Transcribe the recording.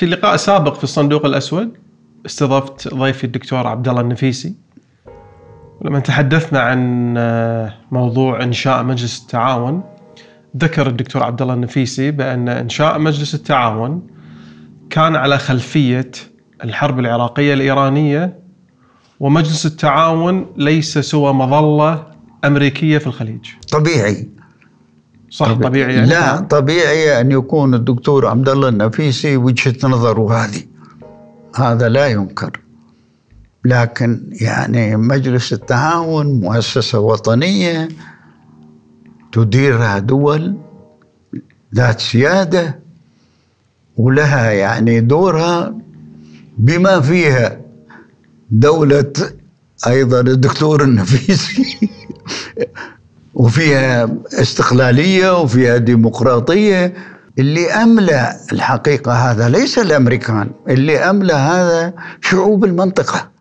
في لقاء سابق في الصندوق الاسود استضفت ضيفي الدكتور عبد الله النفيسي ولما تحدثنا عن آه، موضوع انشاء مجلس التعاون ذكر الدكتور عبد الله النفيسي بان انشاء مجلس التعاون كان على خلفيه الحرب العراقيه الايرانيه ومجلس التعاون ليس سوى مظله امريكيه في الخليج. طبيعي صح طبيعي يعني لا طبيعي ان يكون الدكتور عبد الله النفيسي وجهه نظره هذه هذا لا ينكر لكن يعني مجلس التعاون مؤسسه وطنيه تديرها دول ذات سياده ولها يعني دورها بما فيها دولة أيضا الدكتور النفيسي وفيها استقلالية وفيها ديمقراطية اللي أملى الحقيقة هذا ليس الأمريكان اللي أملى هذا شعوب المنطقة